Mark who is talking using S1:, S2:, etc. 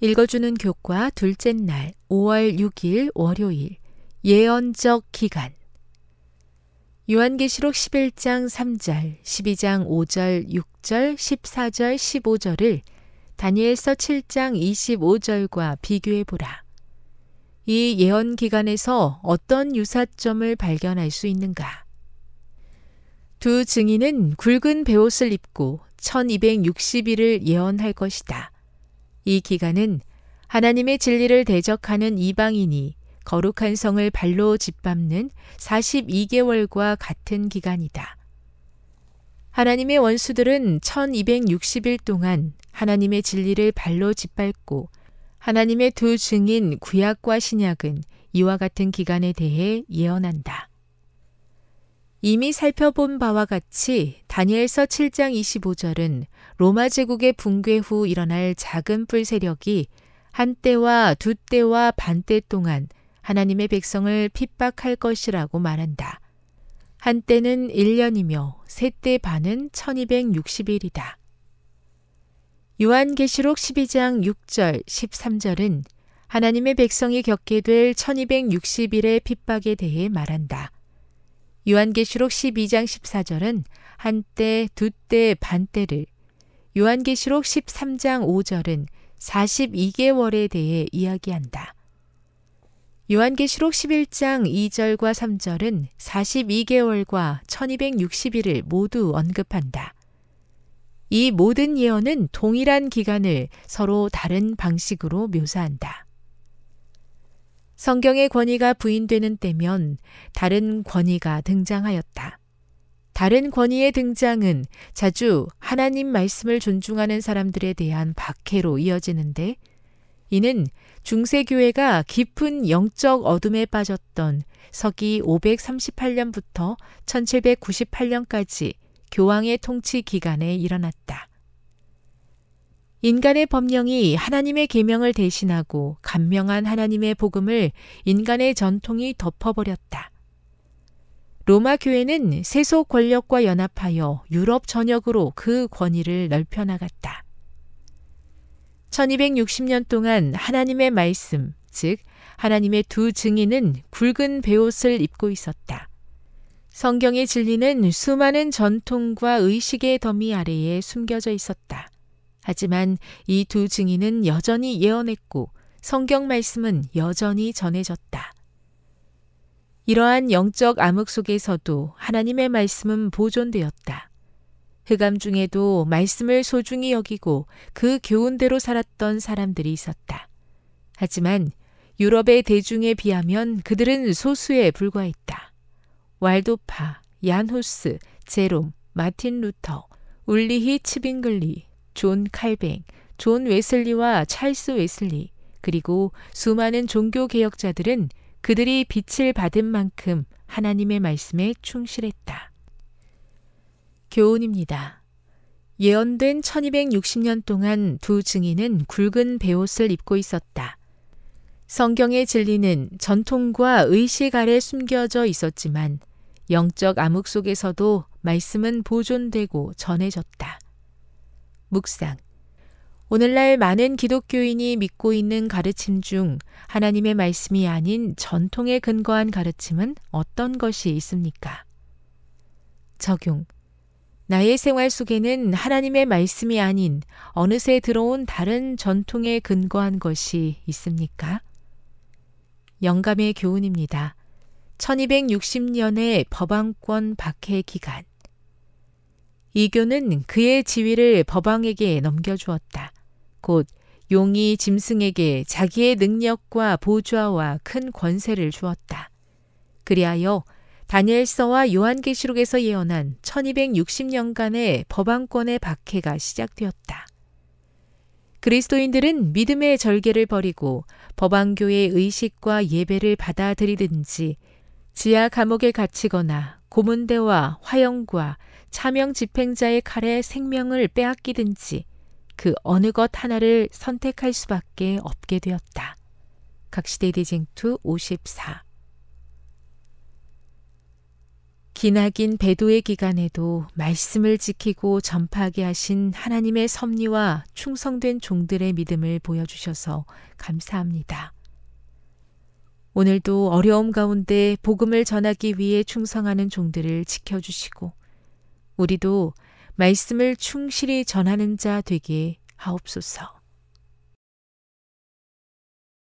S1: 읽어주는 교과 둘째 날 5월 6일 월요일 예언적 기간 요한계시록 11장 3절, 12장 5절, 6절, 14절, 15절을 다니엘서 7장 25절과 비교해 보라. 이 예언 기간에서 어떤 유사점을 발견할 수 있는가? 두 증인은 굵은 베옷을 입고 1260일을 예언할 것이다. 이 기간은 하나님의 진리를 대적하는 이방인이 거룩한 성을 발로 짓밟는 42개월과 같은 기간이다. 하나님의 원수들은 1260일 동안 하나님의 진리를 발로 짓밟고 하나님의 두 증인 구약과 신약은 이와 같은 기간에 대해 예언한다. 이미 살펴본 바와 같이 다니엘서 7장 25절은 로마 제국의 붕괴 후 일어날 작은 뿔 세력이 한때와 두때와 반 때 동안 하나님의 백성을 핍박할 것이라고 말한다. 한때는 1년이며 셋 때 반은 1260일이다. 요한계시록 12장 6절 13절은 하나님의 백성이 겪게 될 1260일의 핍박에 대해 말한다. 요한계시록 12장 14절은 한 때, 두 때, 반때를, 요한계시록 13장 5절은 42개월에 대해 이야기한다. 요한계시록 11장 2절과 3절은 42개월과 1260일을 모두 언급한다. 이 모든 예언은 동일한 기간을 서로 다른 방식으로 묘사한다. 성경의 권위가 부인되는 때면 다른 권위가 등장하였다. 다른 권위의 등장은 자주 하나님 말씀을 존중하는 사람들에 대한 박해로 이어지는데 이는 중세교회가 깊은 영적 어둠에 빠졌던 서기 538년부터 1798년까지 교황의 통치 기간에 일어났다. 인간의 법령이 하나님의 계명을 대신하고 간명한 하나님의 복음을 인간의 전통이 덮어버렸다. 로마 교회는 세속 권력과 연합하여 유럽 전역으로 그 권위를 넓혀나갔다. 1260년 동안 하나님의 말씀, 즉 하나님의 두 증인은 굵은 베옷을 입고 있었다. 성경의 진리는 수많은 전통과 의식의 더미 아래에 숨겨져 있었다. 하지만 이 두 증인은 여전히 예언했고 성경 말씀은 여전히 전해졌다. 이러한 영적 암흑 속에서도 하나님의 말씀은 보존되었다. 흑암 중에도 말씀을 소중히 여기고 그 교훈대로 살았던 사람들이 있었다. 하지만 유럽의 대중에 비하면 그들은 소수에 불과했다. 왈도파, 얀호스, 제롬, 마틴 루터, 울리히 치빙글리, 존 칼뱅, 존 웨슬리와 찰스 웨슬리, 그리고 수많은 종교 개혁자들은 그들이 빛을 받은 만큼 하나님의 말씀에 충실했다. 교훈입니다. 예언된 1260년 동안 두 증인은 굵은 베옷을 입고 있었다. 성경의 진리는 전통과 의식 아래 숨겨져 있었지만 영적 암흑 속에서도 말씀은 보존되고 전해졌다. 묵상. 오늘날 많은 기독교인이 믿고 있는 가르침 중 하나님의 말씀이 아닌 전통에 근거한 가르침은 어떤 것이 있습니까? 적용. 나의 생활 속에는 하나님의 말씀이 아닌 어느새 들어온 다른 전통에 근거한 것이 있습니까? 영감의 교훈입니다. 1260년의 법왕권 박해 기간. 이교는 그의 지위를 법왕에게 넘겨주었다. 곧 용이 짐승에게 자기의 능력과 보좌와 큰 권세를 주었다. 그리하여 다니엘서와 요한계시록에서 예언한 1260년간의 법왕권의 박해가 시작되었다. 그리스도인들은 믿음의 절개를 버리고 법왕교의 의식과 예배를 받아들이든지 지하 감옥에 갇히거나 고문대와 화영과 차명 집행자의 칼에 생명을 빼앗기든지 그 어느 것 하나를 선택할 수밖에 없게 되었다. 각시대 대쟁투 54 기나긴 배도의 기간에도 말씀을 지키고 전파하게 하신 하나님의 섭리와 충성된 종들의 믿음을 보여주셔서 감사합니다. 오늘도 어려움 가운데 복음을 전하기 위해 충성하는 종들을 지켜주시고 우리도 말씀을 충실히 전하는 자 되게 하옵소서.